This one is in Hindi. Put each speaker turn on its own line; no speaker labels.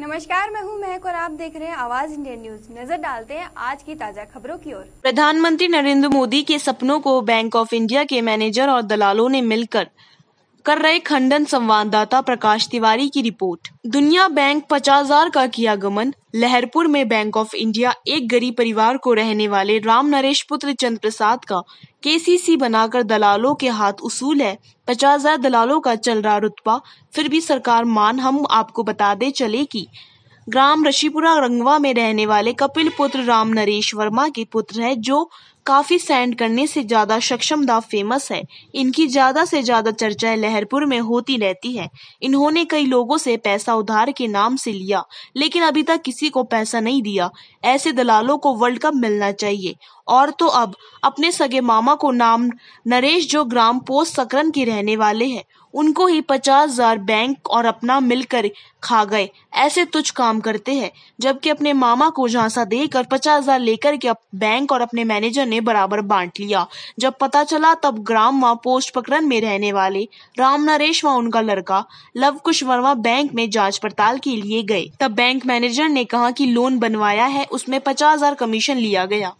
नमस्कार मैं हूं महक और आप देख रहे हैं आवाज इंडिया न्यूज नजर डालते हैं आज की ताजा खबरों की ओर प्रधानमंत्री नरेंद्र मोदी के सपनों को बैंक ऑफ इंडिया के मैनेजर और दलालों ने मिलकर कर रहे खंडन संवाददाता प्रकाश तिवारी की रिपोर्ट दुनिया बैंक पचास हजार का किया गमन लहरपुर में बैंक ऑफ इंडिया एक गरीब परिवार को रहने वाले राम नरेश पुत्र चंद प्रसाद का केसीसी बनाकर दलालों के हाथ उसूल है पचास हजार दलालों का चल रहा रुतबा फिर भी सरकार मान हम आपको बता दे चले की ग्राम रशीपुरा रंगवा में रहने वाले कपिल पुत्र राम नरेश वर्मा के पुत्र है जो काफी सैंड करने से ज्यादा सक्षम दा फेमस है इनकी ज्यादा से ज्यादा चर्चाएं लहरपुर में होती रहती है इन्होंने कई लोगों से पैसा उधार के नाम से लिया लेकिन अभी तक किसी को पैसा नहीं दिया ऐसे दलालों को वर्ल्ड कप मिलना चाहिए और तो अब अपने सगे मामा को नाम नरेश जो ग्राम पोस्ट सकरन के रहने वाले हैं उनको ही पचास हजार बैंक और अपना मिलकर खा गए ऐसे तुझ काम करते हैं जबकि अपने मामा को झांसा देकर पचास हजार लेकर के बैंक और अपने मैनेजर ने ने बराबर बांट लिया जब पता चला तब ग्राम व पोस्ट प्रकरण में रहने वाले राम नरेश व उनका लड़का लव कुश वर्मा बैंक में जांच पड़ताल के लिए गए तब बैंक मैनेजर ने कहा कि लोन बनवाया है उसमें पचास हजार कमीशन लिया गया